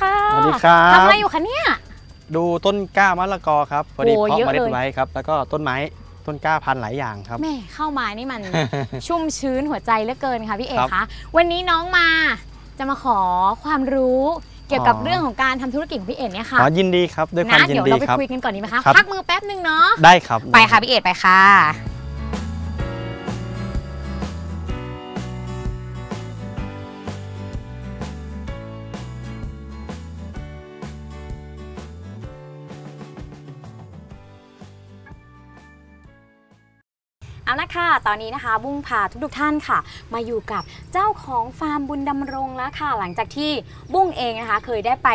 ค่ะสวัสดีครับทำอะไรอยู่คะเนี่ยดูต้นกล้ามะละกอ ครับพอดีเพาะเมล็ดไว้ครับ แล้วก็ต้นไม้ต้นกล้าพันหลายอย่างครับแม่เข้ามานี่มันชุ่มชื้นหัวใจเหลือเกินค่ะพี่เอกคะวันนี้น้องมาจะมาขอความรู้เกี่ยวกับเรื่องของการทำธุรกิจของพี่เอกเนี่ยค่ะอ๋อยินดีครับด้วยความยินดีครับเดี๋ยวเราไปคุยกันก่อนดีไหมคะพักมือแป๊บนึงเนาะได้ครับ ไปค่ะพี่เอกไปค่ะละค่ะตอนนี้นะคะบุ้งพาทุกๆท่านค่ะ มาอยู่กับเจ้าของฟาร์มบุญดำรงแล้วค่ะ หลังจากที่บุ้งเองนะคะเคยได้ไป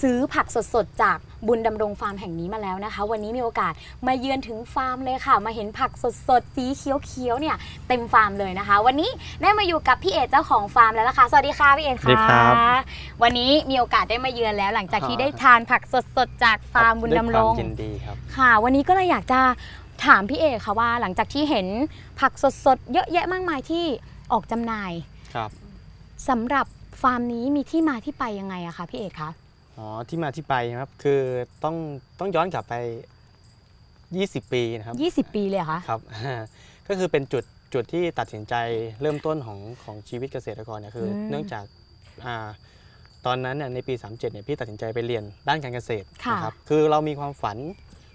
ซื้อผักสดๆจากบุญดำรงฟาร์มแห่งนี้มาแล้วนะคะ วันนี้มีโอกาสมาเยือนถึงฟาร์มเลยค่ะ มาเห็นผักสดๆสีเขียวๆเนี่ยเต็มฟาร์มเลยนะคะ วันนี้ได้มาอยู่กับพี่เอกเจ้าของฟาร์มแล้วนะคะสวัสดีค่ะพี่เอกค่ะสวัสดีครับวันนี้มีโอกาสได้มาเยือนแล้ว หลังจากที่ได้ทานผักสดๆจากฟาร์มบุญดำรงยินดีครับค่ะ วันนี้ก็เลยอยากจะถามพี่เอกค่ะว่าหลังจากที่เห็นผักสดๆ เยอะแยะมากมายที่ออกจำหน่ายครับสำหรับฟาร์มนี้มีที่มาที่ไปยังไงอะคะพี่เอกคะอ๋อที่มาที่ไปครับคือต้องต้องย้อนกลับไป 20 ปีนะครับ20 ปีเลยเหรอคะครับก็คือเป็นจุดจุดที่ตัดสินใจเริ่มต้นของของชีวิตเกษตรกร เนี่ยคือเนื่องจากอ่าตอนนั้นเนี่ยในปี 37เนี่ยพี่ตัดสินใจไปเรียนด้านการเกษตรนะครับคือเรามีความฝัน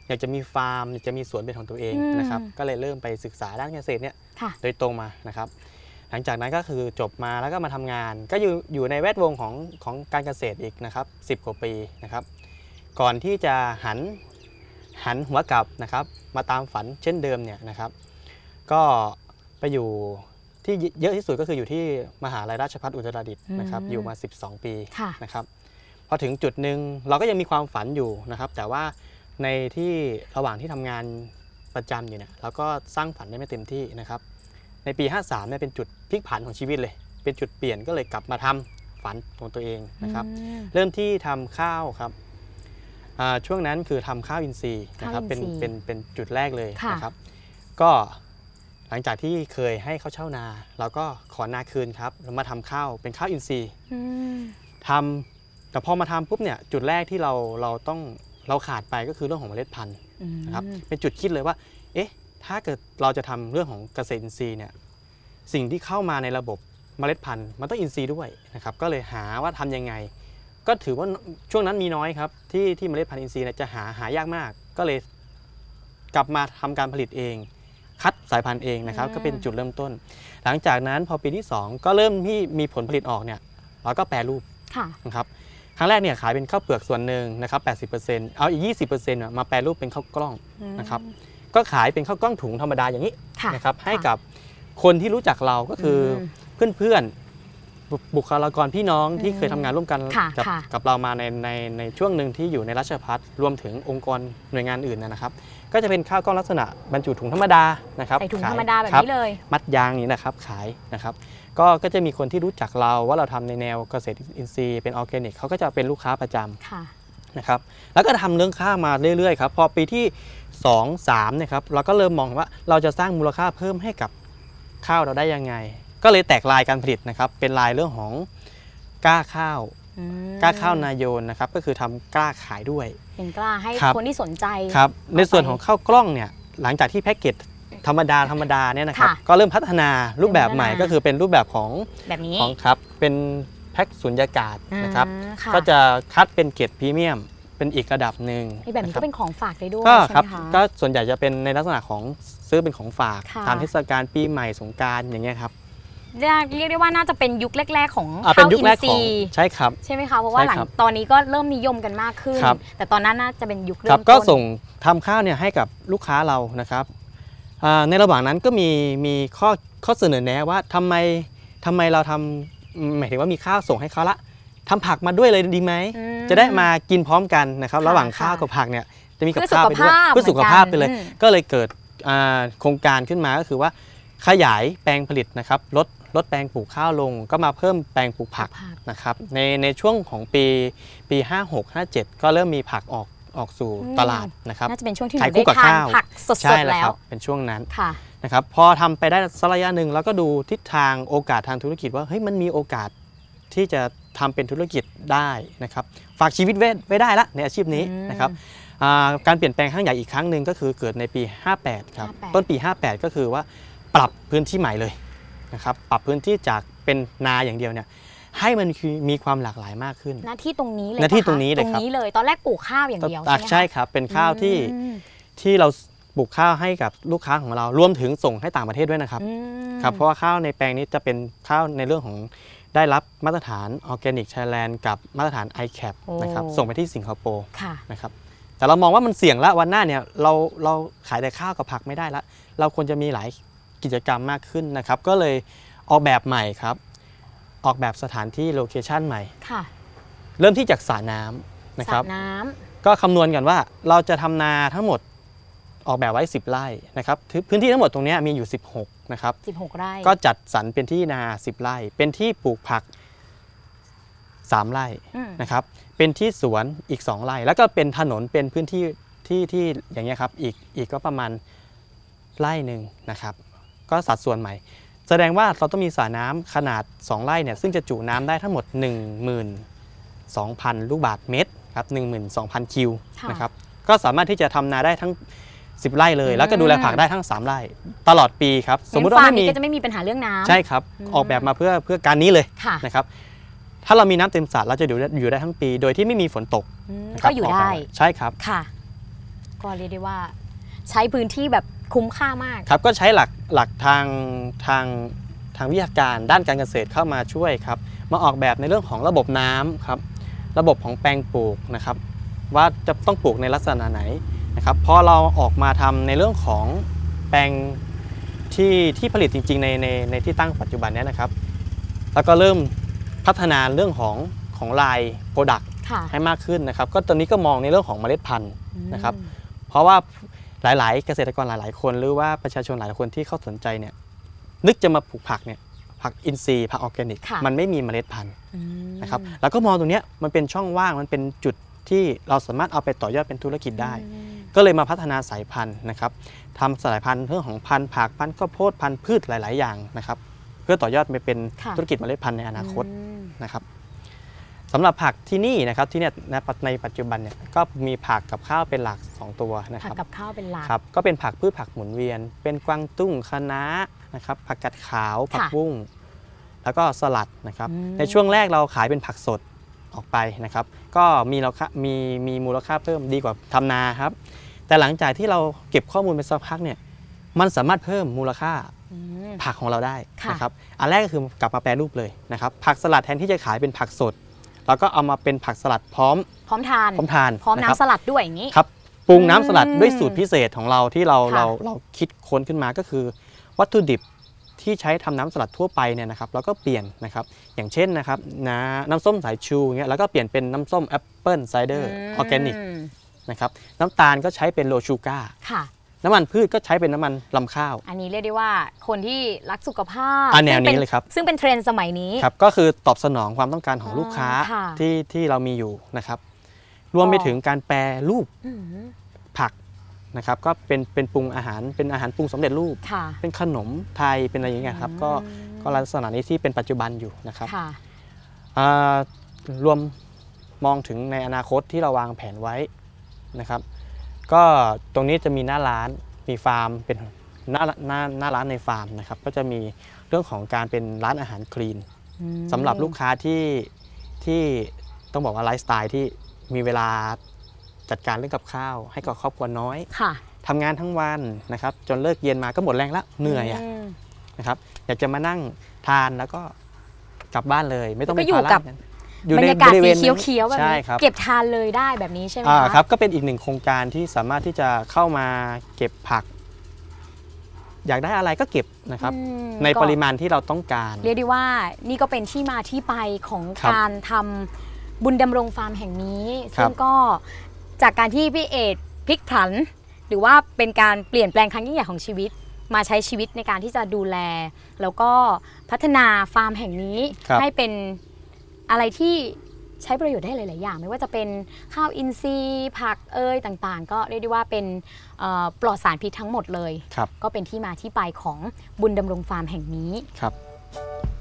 อยากจะมีฟาร์ม อยากจะมีสวนเป็นของตัวเองอนะครับ ก็เลยเริ่มไปศึกษาด้านเกษตรเนี่ยโดยตรงมานะครับ หลังจากนั้นก็คือจบมาแล้วก็มาทำงานก็อยู่อยู่ในแวดวงของของการเกษตรอีกนะครับ 10 กว่าปีนะครับก่อนที่จะหันหันหัวกลับนะครับมาตามฝันเช่นเดิมเนี่ยนะครับ ก็ไปอยู่ที่เยอะที่สุดก็คืออยู่ที่ มหาลัยราชภัฏอุตรดิตถ์นะครับอยู่มา 12 ปีนะครับพอถึงจุดหนึ่งเราก็ยังมีความฝันอยู่นะครับ แต่ว่าในที่ระหว่างที่ทำงานประจำอยู่เนี่ยเราก็สร้างฝันได้ไม่เต็มที่นะครับ ในปี 53เนี่ยเป็นจุดพลิกผันของชีวิตเลย เป็นจุดเปลี่ยนก็เลยกลับมาทำฝันของตัวเองนะครับ เริ่มที่ทำข้าวครับช่วงนั้นคือทำข้าวอินทรีย์นะครับเป็นเป็นเป็นจุดแรกเลยนะครับก็หลังจากที่เคยให้เขาเช่านาเราก็ขอนาคืนครับเรามาทำข้าวเป็นข้าวอินทรีย์ทำแต่พอมาทำปุ๊บเนี่ยจุดแรกที่เราเราต้องเราขาดไปก็คือเรื่องของเมล็ดพันธุ์นะครับเป็นจุดคิดเลยว่าเอ๊ะถ้าเกิดเราจะทำเรื่องของเกษตรอินทรีย์เนี่ยสิ่งที่เข้ามาในระบบเมล็ดพันธุ์ มันต้องอินทรีย์ด้วยนะครับก็เลยหาว่าทํำยังไงก็ถือว่าช่วงนั้นมีน้อยครับ ที่ที่เมล็ดพันธุ์อินทรีย์จะหาหายากมากก็เลยกลับมาทำการผลิตเอง คัดสายพันธุ์เองนะครับ ก็เป็นจุดเริ่มต้น หลังจากนั้นพอปีที่ 2 ก็เริ่มที่มีผลผลิตออกเนี่ยเราก็แปรรูปนะครับครั้งแรกเนี่ยขายเป็นข้าวเปลือกส่วนหนึ่งนะครับ 80%เอาอีก 20%มาแปลรูปเป็นข้าวกล้องนะครับ ก็ขายเป็นข้าวกล้องถุงธรรมดาอย่างนี้นะครับให้กับคนที่รู้จักเราก็คือ เพื่อนๆ บุคลากรพี่น้องที่เคยทำงานร่วมกันกับกับเรามาในในในช่วงหนึ่งที่อยู่ในราชพัฒรวมถึงองค์กรหน่วยงานอื่นนะครับ ก็จะเป็นข้าวกล้องลักษณะบรรจุถุงธรรมดานะครับใส่ถุงธรรมดาแบบนี้เลยมัดยางนี้นะครับขายนะครับก็ก็จะมีคนที่รู้จักเราว่าเราทำในแนวเกษตรอินทรีย์เป็นออร์แกนิกเขาก็จะเป็นลูกค้าประจำนะครับแล้วก็ทำเรื่องข้าวมาเรื่อยๆครับพอปีที่2 3เนี่ยครับเราก็เริ่มมองว่าเราจะสร้างมูลค่าเพิ่มให้กับข้าวเราได้ยังไง ก็เลยแตกลายการผลิตนะครับเป็นลายเรื่องของก้าข้าวกล้าข้าว นายโยนนะครับก็คือทำกล้าขายด้วย เป็นกล้าให้คคนที่สนใจครับในส่วนของข้าวกล้องเนี่ยหลังจากที่แพ็กเกจธรรมดาธรรมดาเนี่ยนะครับก็เริ่มพัฒนารูปแบบใหม่ก็คือเป็นรูปแบบของแบบนี้ของครับเป็นแพ็คสุญญากาศนะครับ ก็จะคัดเป็นเกรดพรีเมียมเป็นอีกระดับหนึ่งแบบนี้ก็เป็นของฝากได้ด้วยก็ครับ ก็ส่วนใหญ่จะเป็นในลักษณะของซื้อเป็นของฝาก ตามเทศกาลปีใหม่สงการอย่างเงี้ยครับเรียกได้ว่าน่าจะเป็นยุคแรกๆ ของข้าอินซรีใช่ครับ ใช่ไหมคะเพราะว่าหลังตอนนี้ก็เริ่มนิยมกันมากขึ้น แต่ตอนนั้นน่าจะเป็นยุคเริ่มต้นก็ส่งทำข้าวเนี่ยให้กับลูกค้าเรานะครับในระหว่างนั้นก็มีมีข้อข้อเสนอแนะว่าทำไมทำไมเราทำหมายถึงว่ามีข้าวส่งให้เขาละทำผักมาด้วยเลยดีไหม จะได้มากินพร้อมกันนะครับระหว่างข้าวกับผักเนี่ยจะมีกับข้าวไปด้วยเพื่อสุขภาพไปเลย ก็เลยเกิดโครงการขึ้นมาก็คือว่าขยายแปลงผลิตนะครับลดลดแปลงปลูกข้าวลงก็มาเพิ่มแปลงปลูกผักนะครับในในช่วงของปีปี56 57 ก็เริ่มมีผักออกออกสู่ตลาดนะครับน่าจะเป็นช่วงที่ยคูบข้าวผักสดๆแล้วเป็นช่วงนั้นนะครับพอทำไปได้สักระยะหนึ่งแล้วก็ดูทิศทางโอกาสทางธุรกิจว่าเฮ้ยมันมีโอกาสที่จะทำเป็นธุรกิจได้นะครับ ฝากชีวิตไว้ได้ละในอาชีพนี้นะครับการเปลี่ยนแปลงครั้งใหญ่อีกครั้งหนึ่งก็คือเกิดในปี 58 ครับต้นปี 58 ก็คือว่าปรับพื้นที่ใหม่เลยนะครับปรับพื้นที่จากเป็นนาอย่างเดียวเนี่ยให้มันมีความหลากหลายมากขึ้นหน้าที่ตรงนี้เลยหน้าที่ตรงนี้เลยครบตรงนี้เลย ตอนแรกปลูกข้าวอย่างเดียวใช่ไหมคใช่ครับ เป็นข้าวที่ที่เราปลูกข้าวให้กับลูกค้าของเรา รวมถึงส่งให้ต่างประเทศด้วยนะครับ ครับ เพราะว่าข้าวในแปลงนี้จะเป็นข้าวในเรื่องของได้รับมาตรฐานออร์แกนิกไทยแลนด์กับมาตรฐาน i c a คนะครับ ส่งไปที่สิงคโปร์นะครับ แต่เรามองว่ามันเสี่ยงละวันหน้าเนี่ยเราเราขายแต่ข้าวกับผักไม่ได้ละ เราควรจะมีหลายกิจกรรมมากขึ้นนะครับ ก็เลยออกแบบใหม่ครับออกแบบสถานที่โลเคชันใหม่ค่ะเริ่มที่จากสระน้ำนะคสระับน้าก็คำนวณกันว่าเราจะทำนาทั้งหมดออกแบบไว้ 10ไร่นะครับ พื้นที่ทั้งหมดตรงนี้มีอยู่ 16นะครับ16ไร่ ก็จัดสรรเป็นที่นา 10ไร่ เป็นที่ปลูกผัก 3ไร่นะครับ เป็นที่สวนอีก 2ไร่ แล้วก็เป็นถนนเป็นพื้นที่ที่ที่อย่างเงี้ยครับอีกอีกก็ประมาณไร่หนึ่งนะครับ ก็สัดส่วนใหม่แสดงว่าเราต้องมีสระน้ำขนาด 2 ไร่เนี่ยซึ่งจะจุน้ำได้ทั้งหมด12,000 ลูกบาทเมตรครับ12,000 คิวนะครับก็สามารถที่จะทำนาได้ทั้ง 10 ไร่เลย แล้วก็ดูแลผักได้ทั้ง 3 ไร่ตลอดปีครับ สมมติว่าไม่มีก็จะไม่มีปัญหาเรื่องน้ำใช่ครับ ออกแบบมาเพื่อเพื่อการนี้เลยนะครับถ้าเรามีน้ำเต็มสระเราจะอยู่ได้ทั้งปีโดยที่ไม่มีฝนตกก็อยู่ได้ใช่ครับค่ะก็เรียกได้ว่าใช้พื้นที่แบบคุ้มค่ามากครับก็ใช้หลักหลักทางทางทางวิชาการด้านการเกษตรเข้ามาช่วยครับมาออกแบบในเรื่องของระบบน้ำครับระบบของแปลงปลูกนะครับว่าจะต้องปลูกในลักษณะไหนนะครับพอเราออกมาทำในเรื่องของแปลงที่ที่ผลิตจริง ๆ ในในในที่ตั้งปัจจุบันนี้นะครับแล้วก็เริ่มพัฒนาเรื่องของของลายโปรดักต์ให้มากขึ้นนะครับ ก็ตอนนี้ก็มองในเรื่องของเมล็ดพันธุ์นะครับ เพราะว่าหลาย ๆ เกษตรกรหลายๆคนหรือว่าประชาชนหลายคนที่เขาสนใจเนี่ยนึกจะมาปลูกผักเนี่ยผักอินทรีย์ ผักออร์แกนิกมันไม่มีเมล็ดพันธุ์นะครับแล้วก็มองตรงนี้มันเป็นช่องว่างมันเป็นจุดที่เราสามารถเอาไปต่อยอดเป็นธุรกิจได้ ก็เลยมาพัฒนาสายพันธุ์นะครับทำสายพันธุ์เรื่องของพันธุ์ผักพันธุ์ข้าวโพดพันธุ์พืชหลาย ๆ อย่างนะครับ เพื่อต่อยอดไปเป็นธุรกิจเมล็ดพันธุ์ในอนาคตนะครับสำหรับผักที่นี่นะครับที่เนี่ยในปัจจุบันเนี่ยก็มีผักกับข้าวเป็นหลัก 2 ตัวนะครับผักกับข้าวเป็นหลักครับก็เป็นผักพืชผักหมุนเวียน เป็นกวางตุ้งคะน้านะครับผักกัดขาวผักบุ้งแล้วก็สลัดนะครับในช่วงแรกเราขายเป็นผักสดออกไปนะครับ ก็มีราคามีมีมูลค่าเพิ่มดีกว่าทำนาครับแต่หลังจากที่เราเก็บข้อมูลไปสักพักเนี่ยมันสามารถเพิ่มมูลค่าผักของเราได้ะนะครับอันแรกก็คือกลับมาแปรรูปเลยนะครับผักสลัดแทนที่จะขายเป็นผักสดเราก็เอามาเป็นผักสลัดพร้อมพร้อมทาน พร้อมทานพร้อมน้ำสลัดด้วยอย่างนี้ครับปรุงน้ำสลัดด้วยสูตรพิเศษของเราที่เราเราเราคิดค้นขึ้นมาก็คือ วัตถุดิบที่ใช้ทำน้ำสลัดทั่วไปเนี่ยนะครับ เราก็เปลี่ยนนะครับอย่างเช่นนะครับน้ำส้มสายชูเงี้ยแล้วก็เปลี่ยนเป็นน้ำส้มแอปเปิลไซเดอร์ออร์แกนิกนะครับน้ำตาลก็ใช้เป็นโลชูก้าน้ำมันพืชก็ใช้เป็นน้ำมันลำข้าว อันนี้เรียกได้ว่าคนที่รักสุขภาพ อ่นแนวนี้เลยครับ ซึ่งเป็นเทรนด์สมัยนี้ ครับ ก็คือตอบสนองความต้องการของลูกค้าที่ที่เรามีอยู่นะครับ รวมไปถึงการแปรรูปผักนะครับ ก็เป็นเป็นปรุงอาหารเป็นอาหารปรุงสำเร็จรูป เป็นขนมไทยเป็นอะไรอย่างเงี้ยครับ ก็ก็ลักษณะนี้ที่เป็นปัจจุบันอยู่นะครับ รวมมองถึงในอนาคตที่เราวางแผนไว้นะครับก็ตรงนี้จะมีหน้าร้านมีฟาร์ม เป็นหน้าหน้าหน้าร้านในฟาร์มนะครับ ก็จะมีเรื่องของการเป็นร้านอาหารคลีนสำหรับลูกค้าที่ที่ต้องบอกว่าไลฟ์สไตล์ที่มีเวลาจัดการเรื่องกับข้าวให้กับครอบครัวน้อยค่ะทำงานทั้งวันนะครับจนเลิกเย็นมาก็หมดแรงละเหนื่อยอะนะครับอยากจะมานั่งทานแล้วก็กลับบ้านเลย ไม่ต้องไปอยู่กับ้อยู่บรรในยากาศบริเวีณเขียวๆ แบบนี้เก็บทานเลยได้แบบนี้ใช่ไหมอ่าครับก็เป็นอีกหนึ่งโครงการที่สามารถที่จะเข้ามาเก็บผัก อยากได้อะไรก็เก็บนะครับ ในปริมาณที่เราต้องการเรียกได้ว่านี่ก็เป็นที่มาที่ไปของการทำบุญดำรงฟาร์มแห่งนี้ซึ่งก็จากการที่พี่เอกพลิกผัน หรือว่าเป็นการเปลี่ยนแปลงครั้งยิ่งใหญ่ของชีวิต มาใช้ชีวิตในการที่จะดูแล แล้วก็พัฒนาฟาร์มแห่งนี้ให้เป็นอะไรที่ใช้ประโยชน์ได้หลาย ๆ อย่างไม่ว่าจะเป็นข้าวอินทรีย์ผักเอ้ยต่าง ๆ ก็เรียกได้ว่าเป็นปลอดสารพิษทั้งหมดเลย ก็เป็นที่มาที่ไปของบุญดำรงฟาร์มแห่งนี้ครับ